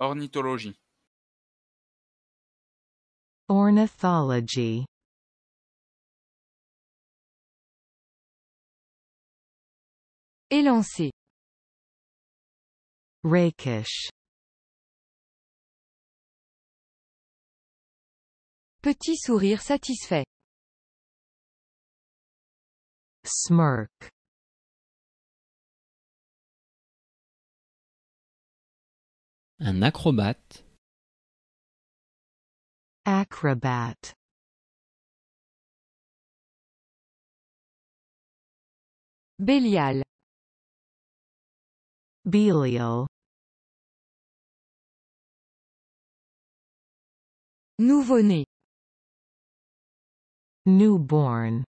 Ornithologie Ornithology Élancé Rakish Petit sourire satisfait Smirk Un acrobate. Acrobat. Bélial. Belial. Nouveau-né. Newborn.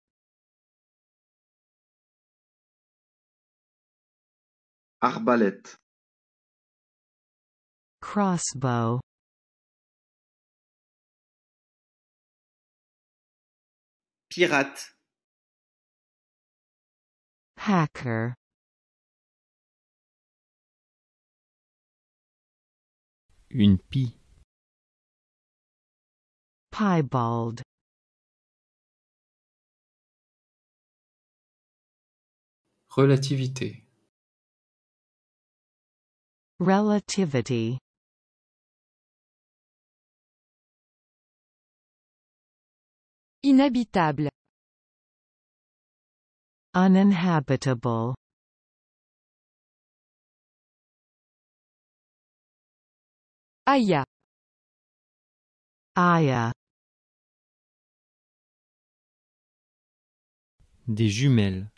Arbalète. Crossbow Pirate Hacker Une pie Piebald Relativité Relativity Inhabitable. Uninhabitable. Aya. Aya. Des jumelles.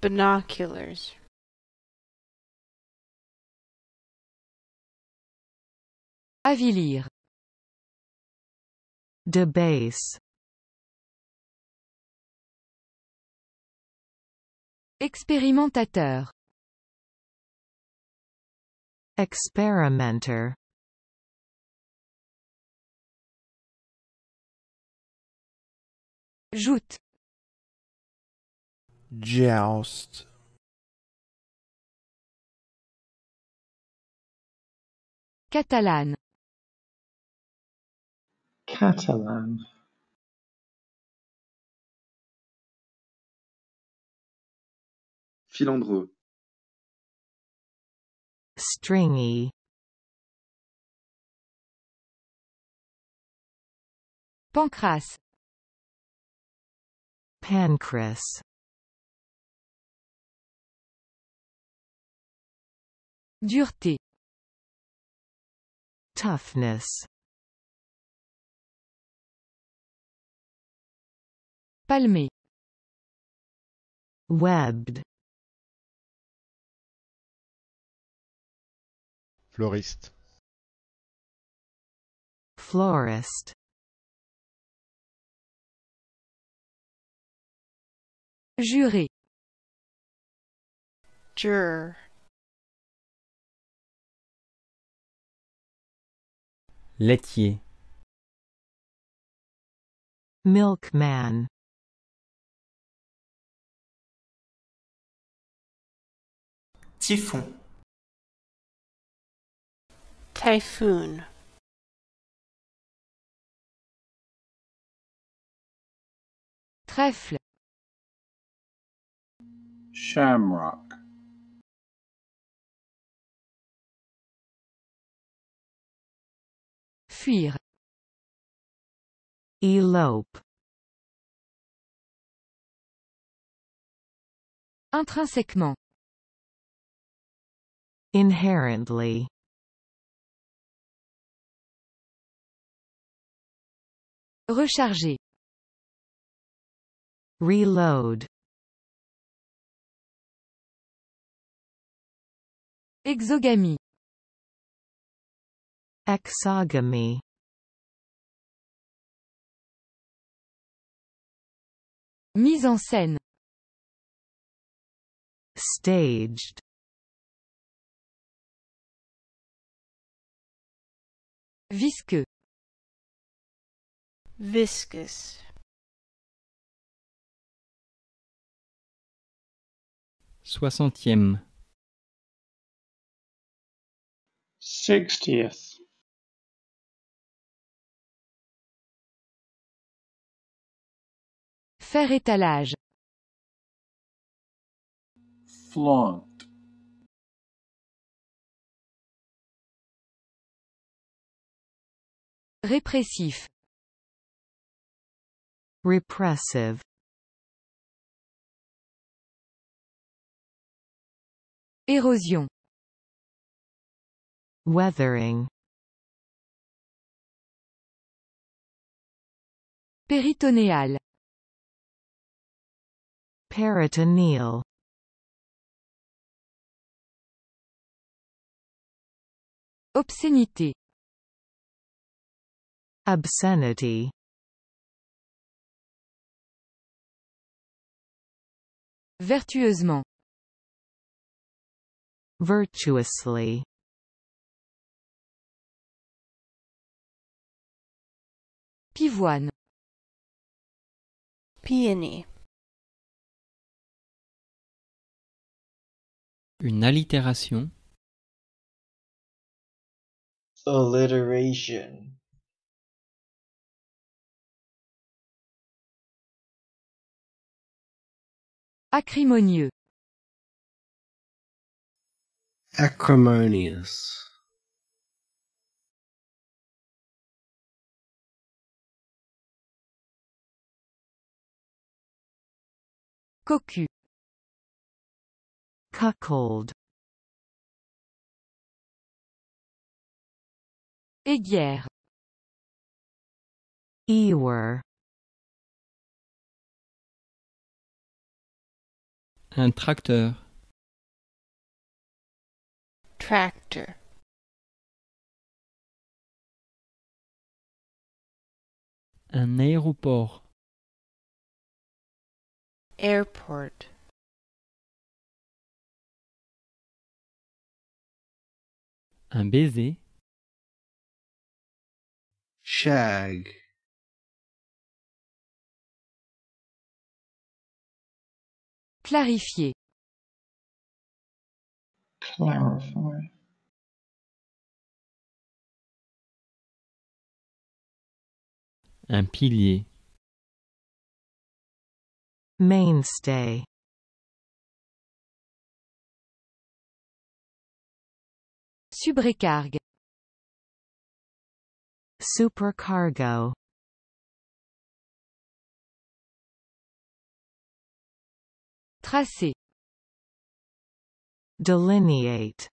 Binoculars. Avilir. De base. Expérimentateur Experimenter Joute Joust Catalan catalan Filandreux stringy pancras pancras dureté toughness Palmé. Webbed. Floriste. Florist. Juré. Juror. Laitier. Milkman. Typhon. Typhoon. Trèfle. Shamrock. Fuir. Elope. Intrinsèquement. Inherently Recharger Reload Exogamy. Exogamy Mise en scène Staged visqueux viscous soixantième sixtieth faire étalage flaunt Répressif. Repressive. Érosion. Weathering. Péritonéal. Peritoneal. Obscénité. Obscenity Vertueusement Virtuously Pivoine Peony Une allitération Alliteration Acrimonieux. Acrimonious. Cocu. Cuckold. Aiguière. Ewer. Un tracteur. Tractor. Un aéroport. Airport. Un baiser. Shag. Clarifier. Un pilier. Mainstay. Subrécargue. Supercargo. Tracer. Delineate.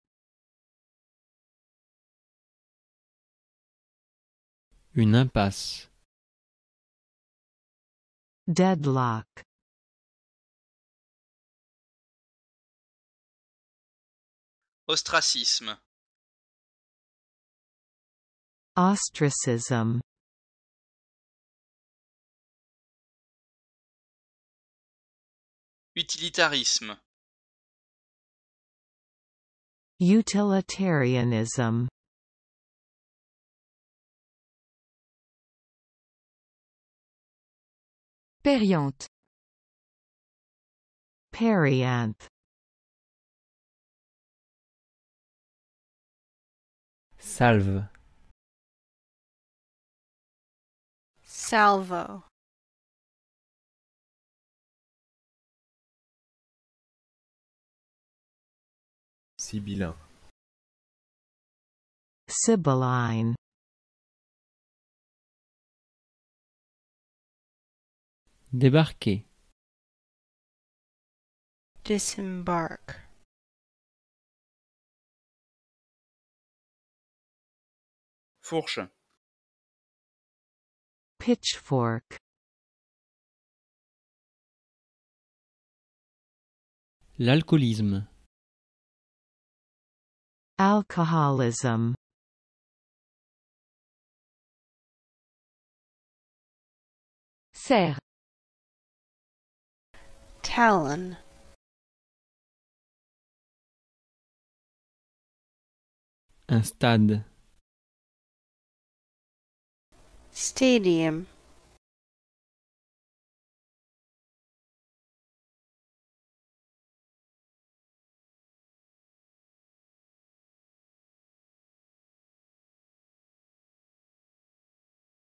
Une impasse. Deadlock. Ostracisme. Ostracism. Utilitarisme Utilitarianism Périanthe Périanthe Salve Salvo sibyllin sibylline débarquer disembark fourche pitchfork l'alcoolisme Alcoholism Ser. Talon Un stade Stadium